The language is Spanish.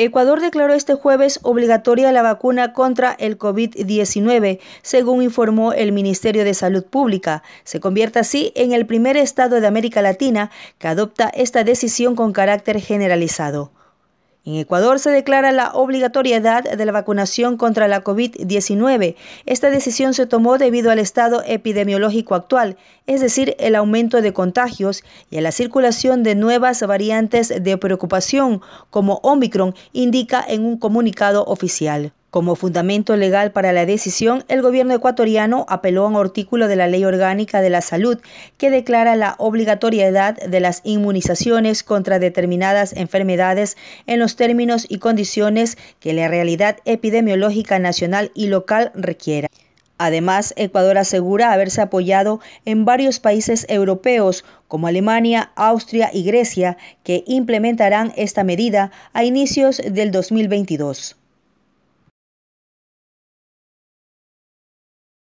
Ecuador declaró este jueves obligatoria la vacuna contra el COVID-19, según informó el Ministerio de Salud Pública. Se convierte así en el primer estado de América Latina que adopta esta decisión con carácter generalizado. En Ecuador se declara la obligatoriedad de la vacunación contra la COVID-19. Esta decisión se tomó debido al estado epidemiológico actual, es decir, el aumento de contagios y a la circulación de nuevas variantes de preocupación, como Omicron, indica en un comunicado oficial. Como fundamento legal para la decisión, el gobierno ecuatoriano apeló a un artículo de la Ley Orgánica de la Salud que declara la obligatoriedad de las inmunizaciones contra determinadas enfermedades en los términos y condiciones que la realidad epidemiológica nacional y local requiera. Además, Ecuador asegura haberse apoyado en varios países europeos como Alemania, Austria y Grecia, que implementarán esta medida a inicios del 2022.